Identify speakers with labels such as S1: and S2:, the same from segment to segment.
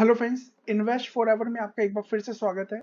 S1: hello friends invest for ever में आपका एक बार फिर से स्वागत है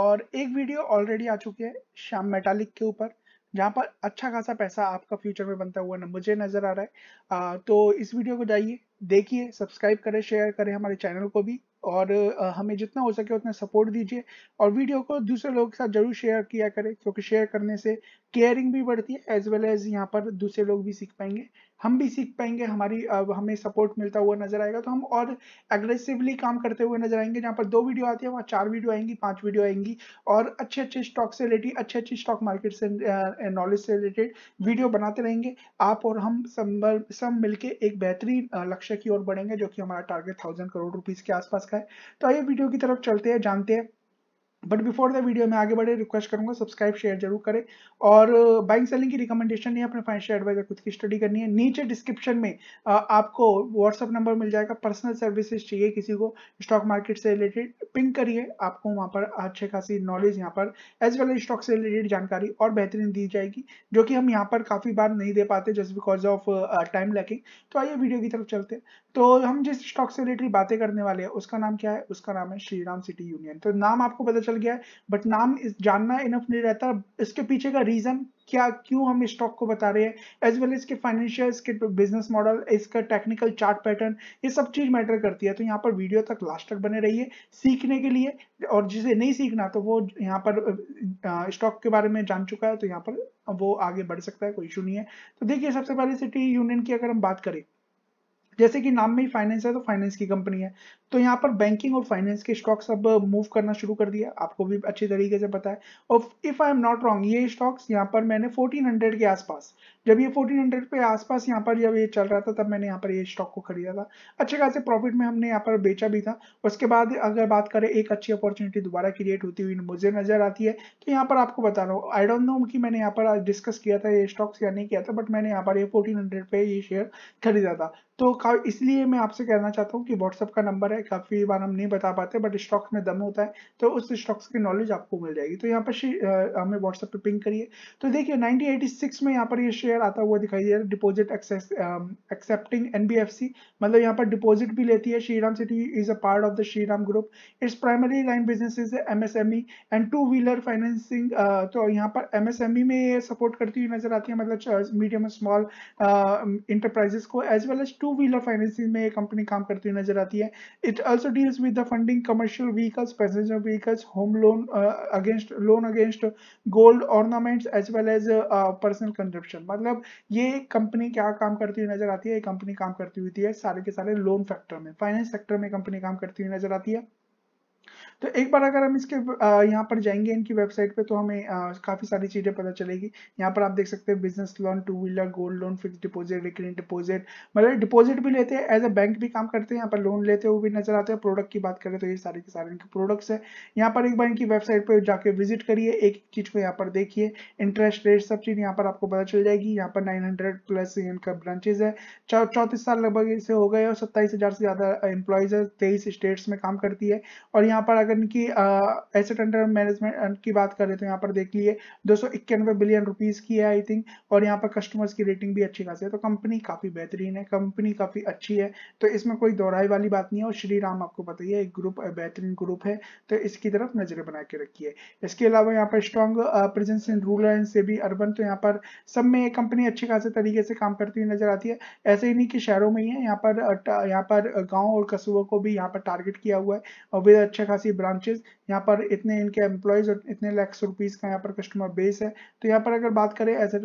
S1: और एक वीडियो ऑलरेडी आ चुकी है श्याम मेटालिक के ऊपर जहां पर अच्छा खासा पैसा आपका फ्यूचर में बनता हुआ ना मुझे नजर आ रहा है आ, तो इस वीडियो को जाइए देखिए सब्सक्राइब करें शेयर करें हमारे चैनल को भी और हमें जितना हो सके उतना सपोर्ट दीजिए और वीडियो को दूसरे लोगों के साथ जरूर शेयर किया करें क्योंकि शेयर करने से केयरिंग भी बढ़ती है एज वेल एज यहाँ पर दूसरे लोग भी सीख पाएंगे हम भी सीख पाएंगे हमारी अब हमें सपोर्ट मिलता हुआ नजर आएगा तो हम और एग्रेसिवली काम करते हुए नजर आएंगे जहाँ पर दो वीडियो आती है वहाँ चार वीडियो आएंगी पांच वीडियो आएंगी और अच्छे अच्छे स्टॉक से रिलेटेड अच्छे अच्छे स्टॉक मार्केट से नॉलेज से रिलेटेड वीडियो बनाते रहेंगे आप और हम सब मिलकर एक बेहतरीन लक्ष्य की ओर बढ़ेंगे जो कि हमारा टारगेट थाउजेंड करोड़ रुपीज के आसपास सकता है तो आइए वीडियो की तरफ चलते हैं जानते हैं बट बिफोर द वीडियो मैं आगे बढ़े रिक्वेस्ट करूंगा सब्सक्राइब शेयर जरूर करें और बाइंग uh, सेलिंग की रिकमेंडेशन नहीं अपने फाइनेंशियल एडवाइजर खुद की स्टडी करनी है नीचे डिस्क्रिप्शन में uh, आपको व्हाट्सअप नंबर मिल जाएगा पर्सनल सर्विसेज चाहिए किसी को स्टॉक मार्केट से रिलेटेड पिंक करिए आपको वहाँ पर अच्छे खासी नॉलेज यहाँ पर एज वेल एज स्टॉक से रिलेटेड जानकारी और बेहतरीन दी जाएगी जो कि हम यहाँ पर काफ़ी बार नहीं दे पाते just because of time lacking तो आइए वीडियो की तरफ चलते हैं तो हम जिस स्टॉक से रिलेटेड बातें करने वाले हैं उसका नाम क्या है उसका नाम है श्रीराम सिटी यूनियन तो नाम आपको पता चल चल गया है बट नाम इस जानना इनफ नहीं रहता इसके पीछे का रीजन क्या क्यों हम स्टॉक को बता रहे हैं एज वेल इसके फाइनेंशियल इसके बिजनेस मॉडल इसका टेक्निकल चार्ट पैटर्न ये सब चीज मैटर करती है तो यहाँ पर वीडियो तक लास्ट तक बने रहिए सीखने के लिए और जिसे नहीं सीखना तो वो यहाँ पर स्टॉक के बारे में जान चुका है तो यहाँ पर वो आगे बढ़ सकता है कोई इशू नहीं है तो देखिए सबसे पहले सिटी यूनियन की अगर हम बात करें जैसे कि नाम में ही फाइनेंस है तो फाइनेंस की कंपनी है तो यहाँ पर बैंकिंग और फाइनेंस के स्टॉक्स अब मूव करना शुरू कर दिया आपको भी अच्छी तरीके से पता है और if I am not wrong ये स्टॉक्स यहाँ पर मैंने 1400 के आसपास जब ये 1400 पे आसपास यहाँ पर जब ये चल रहा था तब मैंने यहाँ पर ये स्टॉक को खरीदा था अच्छे खासे प्रॉफिट में हमने यहाँ पर बेचा भी था उसके बाद अगर बात करें एक अच्छी अपॉर्चुनिटी दोबारा क्रिएट होती हुई मुझे नजर आती है तो यहाँ पर आपको बता रहा हूँ आई डोंट नो कि मैंने यहाँ पर डिस्कस किया था ये स्टॉक्स या नहीं किया था बट मैंने यहाँ पर ये फोर्टीन पे ये शेयर खरीदा था तो इसलिए मैं आपसे कहना चाहता हूँ कि व्हाट्सअप का नंबर है काफ़ी बार हम नहीं बता पाते बट स्टॉक्स में दम होता है तो उस स्टॉक्स की नॉलेज आपको मिल जाएगी तो यहाँ पर हमें व्हाट्सएप पे पिंग करिए तो देखिए नाइनटीन में यहाँ पर ये शेयर शेयर आता हुआ दिखाई दे रहा है डिपोजिट एक्सेप्टिंग एनबीएफसी मतलब यहाँ पर डिपोजिट भी लेती है Shriram city is a part of the Shriram group its primary line business is MSME and two wheeler financing तो यहाँ पर एमएसएमई e में सपोर्ट करती हुई नजर आती है मतलब मीडियम स्मॉल इंटरप्राइजेस को as well as two wheeler financing में कंपनी काम करती हुई नजर आती है it also deals with the funding commercial vehicles passenger vehicles home loan against loan against gold ornaments as well as personal consumption मतलब मतलब ये कंपनी क्या काम करती हुई नजर आती है ये कंपनी काम करती हुई है सारे के सारे लोन फैक्टर में फाइनेंस सेक्टर में कंपनी काम करती हुई नजर आती है तो एक बार अगर हम इसके यहाँ पर जाएंगे इनकी वेबसाइट पे तो हमें काफ़ी सारी चीज़ें पता चलेगी यहाँ पर आप देख सकते हैं business loan two wheeler gold loan fix deposit recurring deposit मतलब डिपोजिट भी लेते हैं एज अ बैंक भी काम करते हैं यहाँ पर लोन लेते हुए भी नजर आते हैं प्रोडक्ट की बात करें तो ये सारे के सारे इनके प्रोडक्ट्स है यहाँ पर एक बार इनकी वेबसाइट पर जाके विजिट करिए एक एक चीज़ को यहाँ पर देखिए इंटरेस्ट रेट सब चीज़ यहाँ पर आपको पता चल जाएगी यहाँ पर नाइन प्लस इनका ब्रांचेज है चौंतीस साल लगभग इसे हो गए और सत्ताईस से ज़्यादा एम्प्लॉयज़ है तेईस स्टेट्स में काम करती है और यहाँ पर अगर अगर इनकी एसेट अंडर मैनेजमेंट की बात कर रहे थे यहाँ पर देख लिए दो बिलियन रुपीज की है आई थिंक और यहाँ पर कस्टमर्स की रेटिंग भी अच्छी खासी है तो कंपनी काफी बेहतरीन है कंपनी काफी अच्छी है तो इसमें कोई दोहराई वाली बात नहीं है और श्री राम आपको पता ही है एक ग्रुप बेहतरीन ग्रुप है तो इसकी तरफ नजरें बना के रखी है इसके अलावा यहाँ पर strong presence in rural and से भी अर्बन तो यहाँ पर सब में कंपनी अच्छी खासे तरीके से काम करती हुई नजर आती है ऐसे ही नहीं कि शहरों में ही है यहाँ पर यहाँ पर गाँव और कस्बों को भी यहाँ पर टारगेट किया हुआ है और विद अच्छा खासी ब्रांचेज यहाँ पर इतने इनके एम्प्लॉयज और इतने लैक्स रुपीज का यहाँ पर कस्टमर बेस है तो यहाँ पर अगर बात करें एसेट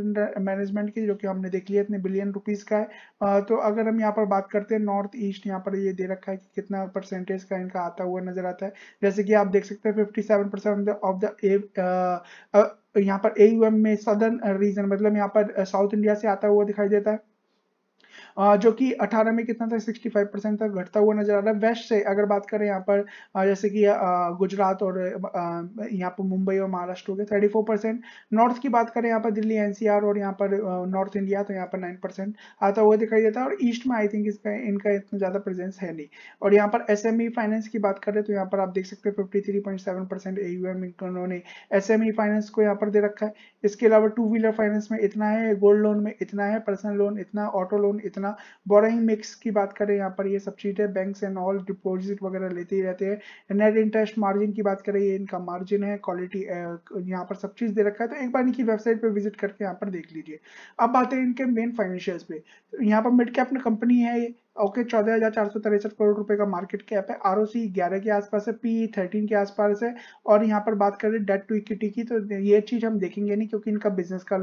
S1: मैनेजमेंट की जो कि हमने देख लिया इतने बिलियन रुपीज का है तो अगर हम यहाँ पर बात करते हैं नॉर्थ ईस्ट यहाँ पर ये दे रखा है कि कितना परसेंटेज का इनका आता हुआ नजर आता है जैसे कि आप देख सकते हैं फिफ्टी ऑफ द यहाँ पर ए में सदर्न रीजन मतलब यहाँ पर साउथ इंडिया से आता हुआ दिखाई देता है जो कि 18 में कितना था 65 परसेंट तक घटता हुआ नजर आ रहा है वेस्ट से अगर बात करें यहाँ पर जैसे कि गुजरात और यहाँ पर मुंबई और Maharashtra thirty four percent north की बात करें यहाँ पर दिल्ली एनसीआर और यहाँ पर नॉर्थ इंडिया तो यहाँ पर नाइन परसेंट आता हुआ दिखाई देता है और ईस्ट में आई थिंक इसका इनका इतना ज़्यादा प्रेजेंस है नहीं और यहाँ पर एस फाइनेंस e की बात करें तो यहाँ पर आप देख सकते हैं fifty three point seven percent ए इन्होंने एस फाइनेंस e को यहाँ पर दे रखा है इसके अलावा टू व्हीलर फाइनेंस में इतना है गोल्ड लोन में इतना है पर्सनल लोन इतना ऑटो लोन इतना अपना बोराइंग मिक्स की बात करें यहाँ पर ये सब चीज़ें बैंक एंड ऑल डिपोजिट वगैरह लेते ही रहते हैं नेट इंटरेस्ट मार्जिन की बात करें ये इनका मार्जिन है क्वालिटी यहाँ पर सब चीज़ दे रखा है तो एक बार इनकी वेबसाइट पर विजिट करके यहाँ पर देख लीजिए अब आते हैं इनके मेन फाइनेंशियल पे तो यहाँ पर मिड कैप कंपनी है ओके चौदह हजार चार सौ तिरसठ करोड़ रुपए का मार्केट कैप है आर ग्यारह के आसपास है पी थर्टीन e के आसपास है और यहाँ पर बात करें डेट टू इक्विटी की तो ये चीज हम देखेंगे नहीं क्योंकि इनका बिजनेस का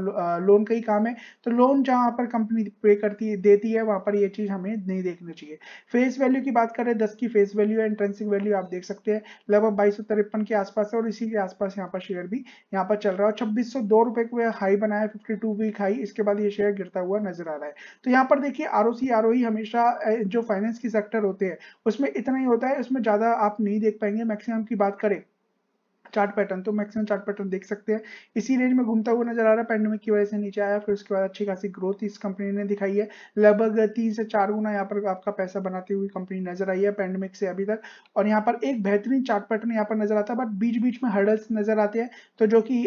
S1: लोन का ही काम है तो लोन जहाँ पर कंपनी पे करती देती है वहां पर ये चीज हमें नहीं देखनी चाहिए फेस वैल्यू की बात करें दस की फेस वैल्यू है इंट्रेंसिक वैल्यू आप देख सकते हैं लगभग बाईस के आसपास है और इसी के आसपास यहाँ पर शेयर भी यहाँ पर चल रहा है छब्बीस सौ दो रुपए को हाई बनाया फिफ्टी टू वीक हाई इसके बाद ये शेयर गिरता हुआ नजर आ रहा है तो यहाँ पर देखिए आर ओ e हमेशा जो फाइनेंस की सेक्टर होते हैं उसमें इतना ही होता है उसमें ज़्यादा आप नहीं देख पाएंगे मैक्सिमम की बात करें चार्ट पैटर्न तो मैक्सिमम चार्ट पैटर्न देख सकते हैं इसी रेंज में घूमता हुआ नजर आ रहा है पैंडमिक की वजह से नीचे आया फिर उसके बाद अच्छी खासी ग्रोथ इस कंपनी ने दिखाई है लगभग तीन से चार गुना यहाँ पर आपका पैसा बनाती हुई कंपनी नजर आई है पैंडमिक से अभी तक और यहाँ पर एक बेहतरीन चार्ट पैटर्न यहाँ पर नजर आता है बट बीच बीच में हर्डल्स नजर आते हैं तो जो कि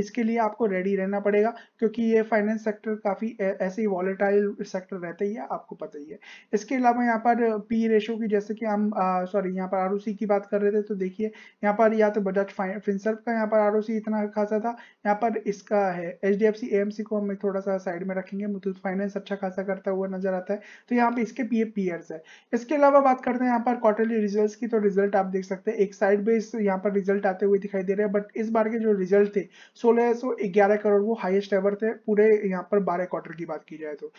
S1: इसके लिए आपको रेडी रहना पड़ेगा क्योंकि ये फाइनेंस सेक्टर काफी ऐसे ही वॉलेटाइल सेक्टर रहता ही है आपको पता ही है इसके अलावा यहाँ पर पी रेशो की जैसे कि हम सॉरी यहाँ पर आर की बात कर रहे थे तो देखिए यहाँ पर या तो बजाज फिनसर्फ का यहाँ पर आर इतना खासा था यहाँ पर इसका है एच डी को हम थोड़ा सा साइड में रखेंगे मुथूत तो फाइनेंस अच्छा खासा करता हुआ नजर आता है तो यहाँ पे इसके पी पीयर्स है इसके अलावा बात करते हैं यहाँ पर क्वार्टरली रिजल्ट की तो रिजल्ट आप देख सकते हैं एक साइड बेस यहाँ पर रिजल्ट आते हुए दिखाई दे रहे हैं बट इस बार के जो रिजल्ट थे सोलह करोड़ वो हाइस्ट एवर थे पूरे यहाँ पर बारह क्वार्टर की बात की जाए तो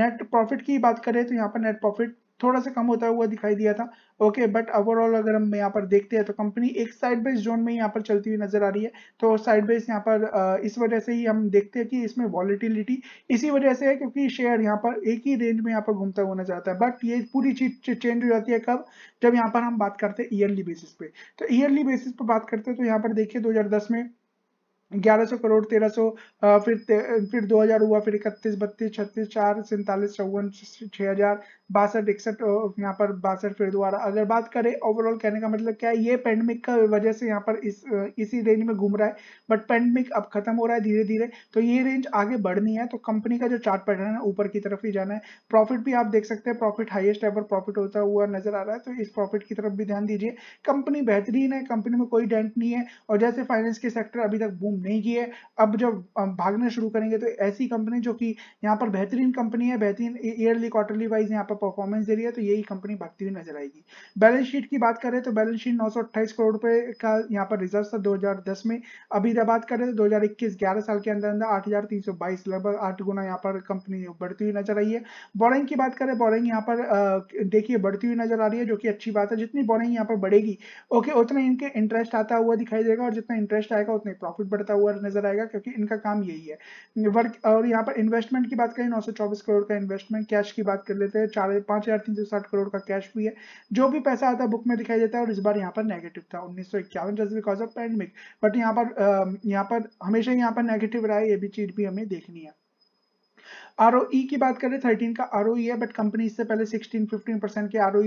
S1: नेट प्रॉफिट की बात करें तो यहाँ पर नेट प्रॉफिट थोड़ा सा कम होता हुआ दिखाई दिया था ओके बट ओवरऑल अगर हम यहाँ पर देखते हैं तो कंपनी एक साइड बेस जोन में यहाँ पर चलती हुई नजर आ रही है तो साइड बेस यहाँ पर इस वजह से ही हम देखते हैं कि इसमें वॉलिटिलिटी इसी वजह से है क्योंकि शेयर यहाँ पर एक ही रेंज में यहाँ पर घूमता हुआ नजर आता है बट ये पूरी चीज चेंज हो जाती है कब जब यहाँ पर हम बात करते हैं ईयरली बेसिस पे तो ईयरली बेसिस पे बात करते हैं तो यहाँ पर देखिए दो में 1100 करोड़ 1300 फिर फिर 2000 हुआ फिर इकतीस बत्तीस छत्तीस चार सैंतालीस चौवन छः हज़ार बासठ इकसठ यहाँ पर बासठ फिर दोबारा अगर बात करें ओवरऑल कहने का मतलब क्या है ये पेंडेमिक का वजह से यहाँ पर इस इसी रेंज में घूम रहा है बट पेंडेमिक अब खत्म हो रहा है धीरे धीरे तो ये रेंज आगे बढ़नी है तो कंपनी का जो चार्ट पैटर्न है ऊपर की तरफ ही जाना है प्रॉफिट भी आप देख सकते हैं प्रॉफिट हाइएस्ट एवर प्रॉफिट होता हुआ नजर आ रहा है तो इस प्रॉफिट की तरफ भी ध्यान दीजिए कंपनी बेहतरीन है कंपनी में कोई डेंट नहीं है और जैसे फाइनेंस के सेक्टर अभी तक बूम नहीं किए अब जब भागना शुरू करेंगे तो ऐसी कंपनी जो कि यहाँ पर बेहतरीन कंपनी है बेहतरीन ईयरली क्वार्टरली वाइज यहाँ पर परफॉर्मेंस दे रही है तो यही कंपनी भागती हुई नजर आएगी बैलेंस शीट की बात करें तो बैलेंस शीट नौ करोड़ रुपए का यहाँ पर रिजर्व था 2010 में अभी बात करें तो 2021 11 साल के अंदर अंदर 8,322 लगभग आठ गुना यहाँ पर कंपनी बढ़ती हुई नजर आई है बोरिंग की बात करें बोरिंग यहाँ पर देखिए बढ़ती हुई नजर आ रही है जो की अच्छी बात है जितनी बोरिंग यहाँ पर बढ़ेगी ओके उतना इनके इंटरेस्ट आता हुआ दिखाई देगा और जितना इंटरेस्ट आएगा उतना प्रॉफिट बढ़ता हुआ नजर आएगा क्योंकि इनका काम यही है वर्क और यहाँ पर इन्वेस्टमेंट की बात करें नौ करोड़ का इन्वेस्टमेंट कैश की बात कर लेते हैं चार पांच हजार तीन सौ साठ करोड़ का कैश भी है जो भी पैसा आता है बुक में दिखाई देता है और इस बार यहाँ पर नेगेटिव था उन्नीस सौ इक्यावन just because of pandemic but यहाँ पर यहाँ पर हमेशा यहाँ पर नेगेटिव रहा है ये भी चीज भी हमें देखनी है आर e की बात करें थर्टीन का आर e है बट कंपनी इससे पहले सिक्सटीन फिफ्टीन परसेंट के आर ओ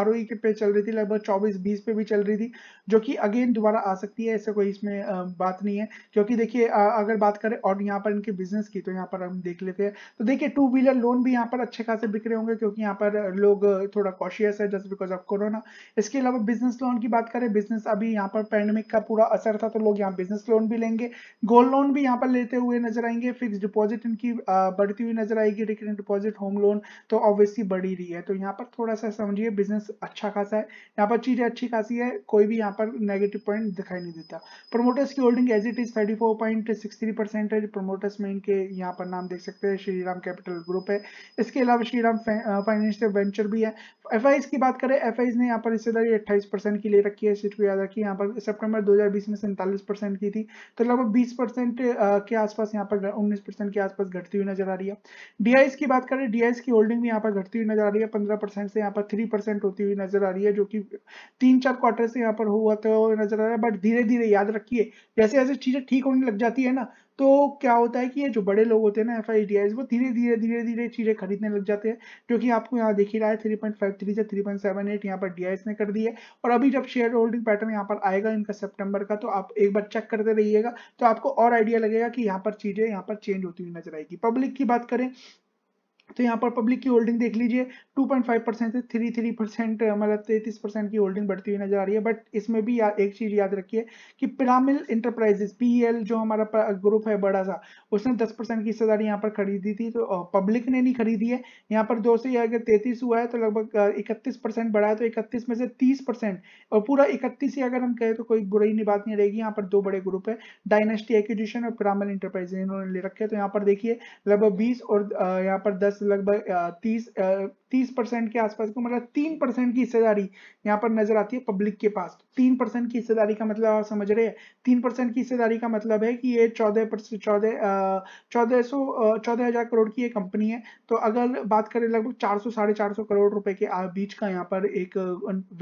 S1: आर के पे चल रही थी लगभग चौबीस बीस पे भी चल रही थी जो कि अगेन दोबारा आ सकती है ऐसे कोई इसमें बात नहीं है क्योंकि देखिए अगर बात करें और यहाँ पर इनके बिजनेस की तो यहाँ पर हम देख लेते हैं तो देखिए टू व्हीलर लोन भी यहाँ पर अच्छे खासे बिक रहे होंगे क्योंकि यहाँ पर लोग थोड़ा कॉशियस है जस्ट बिकॉज ऑफ कोरोना इसके अलावा बिजनेस लोन की बात करें बिजनेस अभी यहाँ पर पैंडमिक का पूरा असर था तो लोग यहाँ बिजनेस लोन भी लेंगे गोल्ड लोन भी यहाँ पर लेते हुए नजर आएंगे फिक्स डिपॉजिट इनकी बढ़ती हुई नजर आएगी रिकरिंग डिपॉजिट होम लोन तो ऑब्वियसली बढ़ी रही है तो यहाँ पर थोड़ा सा समझिए बिजनेस अच्छा खासा है यहाँ पर चीज़ें अच्छी खासी है कोई भी यहाँ पर नेगेटिव पॉइंट दिखाई नहीं देता प्रोमोटर्स की holding as it is thirty four point six promoters में इनके यहाँ पर नाम देख सकते हैं श्री राम कैपिटल ग्रुप है इसके अलावा श्री राम फाइनेंशियल वेंचर भी है एफ की बात करें एफ ने यहाँ पर हिस्सेदारी अट्ठाईस परसेंट की ले रखी है सिर्फ याद रखिए यहाँ पर सेप्टेम्बर दो में सैंतालीस परसेंट की थी तो लगभग बीस परसेंट के आसपास यहाँ पर उन्नीस परसेंट के आसपास घटती हुई नजर आ रही है डीआईएस की बात करें डीआईएस की होल्डिंग भी यहाँ पर घटती हुई नजर आ रही है पंद्रह परसेंट से यहाँ पर थ्री परसेंट होती हुई नजर आ रही है जो कि तीन चार क्वार्टर से यहाँ पर हुआ तो नजर आ रहा है बट धीरे धीरे याद रखिए जैसे जैसे चीजें ठीक होने लग जाती है ना तो क्या होता है कि ये जो बड़े लोग होते हैं ना एफ आई वो धीरे धीरे धीरे धीरे चीज़ें खरीदने लग जाते हैं क्योंकि आपको यहाँ ही रहा है थ्री पॉइंट फाइव थ्री से थ्री पॉइंट सेवन एट यहाँ पर डी ने कर दी है और अभी जब शेयर होल्डिंग पैटर्न यहाँ पर आएगा इनका सेप्टेम्बर का तो आप एक बार चेक करते रहिएगा तो आपको और आइडिया लगेगा कि यहाँ पर चीज़ें यहाँ पर चेंज होती हुई नजर आएगी पब्लिक की बात करें तो यहाँ पर पब्लिक की होल्डिंग देख लीजिए 2.5 परसेंट से 33 परसेंट मतलब तैतीस परसेंट की होल्डिंग बढ़ती हुई नजर आ रही है बट इसमें भी या, एक चीज याद रखिए कि पिरामिल इंटरप्राइजेस पीएल जो हमारा ग्रुप है बड़ा सा उसने 10 परसेंट की हिस्सेदारी यहाँ पर खरीदी थी तो पब्लिक ने नहीं खरीदी है यहाँ पर दो से अगर तैतीस हुआ है तो लगभग इकतीस परसेंट बढ़ा है तो इकतीस में से तीस परसेंट और पूरा इकतीस ही अगर हम कहें तो कोई बुरी नहीं बात नहीं रहेगी यहाँ पर दो बड़े ग्रुप है डायनेस्टी एक्विजिशन और पिरामिल इंटरप्राइजेस इन्होंने ले रखे तो यहाँ पर देखिए लगभग बीस और यहाँ पर दस प्लस लगभग तीस तीस परसेंट के आसपास को मतलब तीन परसेंट की हिस्सेदारी यहाँ पर नजर आती है पब्लिक के पास तीन परसेंट की हिस्सेदारी का मतलब आप समझ रहे हैं तीन परसेंट की हिस्सेदारी का मतलब है कि ये चौदह परसेंट चौदह चौदह सौ चौदह हजार करोड़ की ये कंपनी है तो अगर बात करें लगभग चार सौ साढ़े चार सौ करोड़ रुपए के बीच का यहाँ पर एक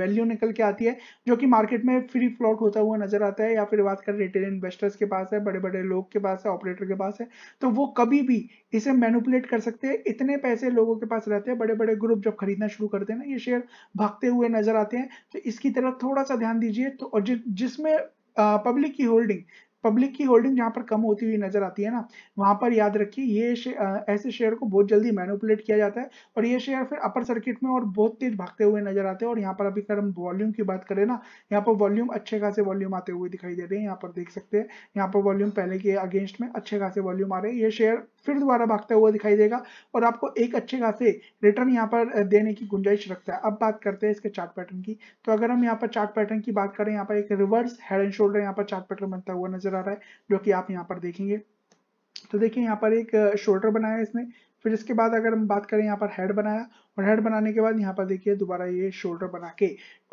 S1: वैल्यू निकल के आती है जो कि मार्केट में फ्री फ्लॉट होता हुआ नजर आता है या फिर बात करें रिटेल इन्वेस्टर्स के पास है बड़े बड़े लोग के पास है ऑपरेटर के पास है तो वो कभी भी इसे मैनुपुलेट कर सकते हैं इतने इतने पैसे लोगों के पास रहते हैं बड़े बड़े ग्रुप जब खरीदना शुरू करते हैं ना ये शेयर भागते हुए नजर आते हैं तो इसकी तरफ थोड़ा सा ध्यान दीजिए तो और जिसमें पब्लिक की होल्डिंग पब्लिक की होल्डिंग जहां पर कम होती हुई नजर आती है ना वहां पर याद रखिए ये शे, ऐसे शेयर को बहुत जल्दी मैनुपुलेट किया जाता है और ये शेयर फिर अपर सर्किट में और बहुत तेज भागते हुए नजर आते हैं और यहाँ पर अभी अगर हम वॉल्यूम की बात करें ना यहाँ पर वॉल्यूम अच्छे खासे वॉल्यूम आते हुए दिखाई दे रहे हैं यहाँ पर देख सकते हैं यहाँ पर वॉल्यूम पहले के अगेंस्ट में अच्छे खासे वॉल्यूम आ रहे हैं ये शेयर फिर दोबारा भागता हुआ दिखाई देगा और आपको एक अच्छे खासे रिटर्न यहाँ पर देने की गुंजाइश रखता है अब बात करते हैं इसके चार्ट पैटर्न की तो अगर हम यहाँ पर चार्ट पैटर्न की बात करें यहाँ पर एक रिवर्स हेड एंड शोल्डर यहाँ पर चार्ट पैटर्न बनता हुआ नजर आ रहा है जो कि आप यहाँ पर देखेंगे तो देखिए यहाँ पर एक शोल्डर बनाया इसने फिर इसके बाद अगर हम बात करें यहाँ पर हेड बनाया और हेड बनाने के बाद यहाँ पर देखिए दोबारा ये शोल्डर बना के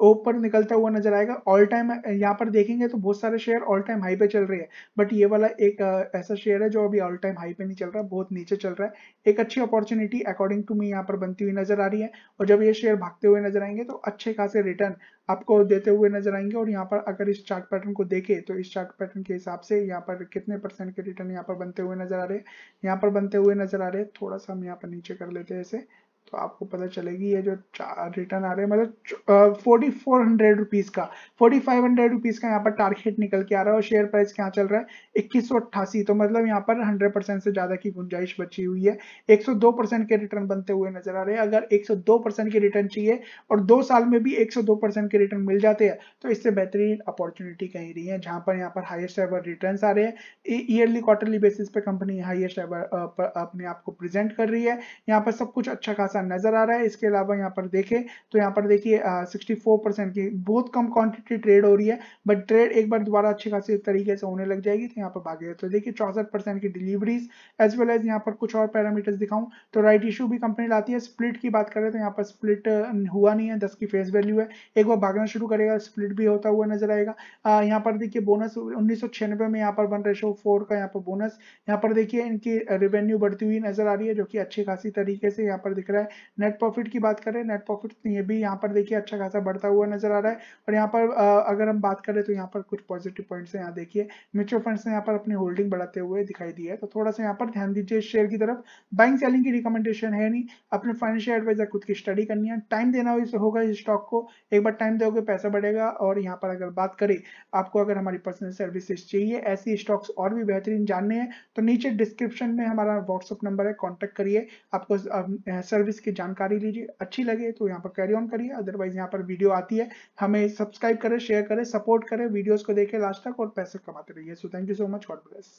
S1: ऊपर निकलता हुआ नजर आएगा ऑल टाइम यहाँ पर देखेंगे तो बहुत सारे शेयर ऑल टाइम हाई पे चल रहे हैं बट ये वाला एक ऐसा शेयर है जो अभी ऑल टाइम हाई पे नहीं चल रहा बहुत नीचे चल रहा है एक अच्छी अपॉर्चुनिटी अकॉर्डिंग टू मी यहाँ पर बनती हुई नजर आ रही है और जब ये शेयर भागते हुए नजर आएंगे तो अच्छे खासे रिटर्न आपको देते हुए नजर आएंगे और यहाँ पर अगर इस चार्ट पैटर्न को देखें तो इस चार्ट पैटर्न के हिसाब से यहाँ पर कितने परसेंट के रिटर्न यहाँ पर बनते हुए नजर आ रहे हैं यहाँ पर बनते हुए नजर आ रहे हैं थोड़ा सा हम यहाँ पर नीचे कर लेते हैं ऐसे तो आपको पता चलेगी ये जो चार रिटर्न आ रहे हैं मतलब फोर्टी फोर हंड्रेड रुपीज का फोर्टी फाइव हंड्रेड रुपीज का यहाँ पर टारगेट निकल के आ रहा है और शेयर प्राइस क्या चल रहा है इक्कीस सौ अट्ठासी तो मतलब यहाँ पर हंड्रेड परसेंट से ज्यादा की गुंजाइश बची हुई है एक सौ दो परसेंट के रिटर्न बनते हुए नजर आ रहे हैं अगर एक सौ दो परसेंट के रिटर्न चाहिए और दो साल में भी एक सौ दो परसेंट के रिटर्न मिल जाते हैं तो इससे बेहतरीन अपॉर्चुनिटी कहीं रही है जहां पर यहाँ पर हाइस्ट एवर रिटर्न आ रहे हैं ईयरली क्वार्टरली बेसिस पे कंपनी हाइएस्ट एवर अपने आप को प्रेजेंट कर रही है यहाँ पर सब कुछ अच्छा खास सा नजर आ रहा है इसके अलावा यहाँ पर देखें तो यहाँ पर देखिए सिक्सटी की बहुत कम क्वांटिटी ट्रेड हो रही है बट ट्रेड एक बार दोबारा अच्छे खासी तरीके से होने लग जाएगी तो यहाँ पर भागेगा तो देखिए चौसठ की डिलीवरीज एज वेल एज यहाँ पर कुछ और पैरामीटर्स दिखाऊं तो राइट इशू भी कंपनी लाती है स्प्लिट की बात करें तो यहाँ पर स्प्लिट हुआ नहीं है दस की फेस वैल्यू है एक बार भागना शुरू करेगा स्प्लिट भी होता हुआ नजर आएगा यहाँ पर देखिए बोनस उन्नीस में यहाँ पर वन रेशो फोर का यहाँ पर बोनस यहाँ पर देखिए इनकी रेवेन्यू बढ़ती हुई नजर आ रही है जो कि अच्छी खासी तरीके से यहाँ पर दिख रहा है रहा है नेट प्रॉफिट की बात करें नेट प्रॉफिट ये भी यहाँ पर देखिए अच्छा खासा बढ़ता हुआ नजर आ रहा है और यहाँ पर अगर हम बात करें तो यहाँ पर कुछ पॉजिटिव पॉइंट्स हैं यहाँ देखिए म्यूचुअल फंड्स ने यहाँ पर अपनी होल्डिंग बढ़ाते हुए दिखाई दी है तो थोड़ा सा यहाँ पर ध्यान दीजिए शेयर की तरफ बाइंग सेलिंग की रिकमेंडेशन है नहीं अपने फाइनेंशियल एडवाइजर खुद की स्टडी करनी है टाइम देना होगा इस स्टॉक को एक बार टाइम दोगे पैसा बढ़ेगा और यहाँ पर अगर बात करें आपको अगर हमारी पर्सनल सर्विसेज चाहिए ऐसी स्टॉक्स और भी बेहतरीन जानने हैं तो नीचे डिस्क्रिप्शन में हमारा व्हाट्सअप नंबर है कॉन्टेक्ट करिए आपको सर्विस इसकी जानकारी लीजिए अच्छी लगे तो यहाँ पर कैरी ऑन करिए अदरवाइज यहाँ पर वीडियो आती है हमें सब्सक्राइब करें शेयर करें सपोर्ट करें वीडियोस को देखें लास्ट तक और पैसे कमाते रहिए so thank you so much god bless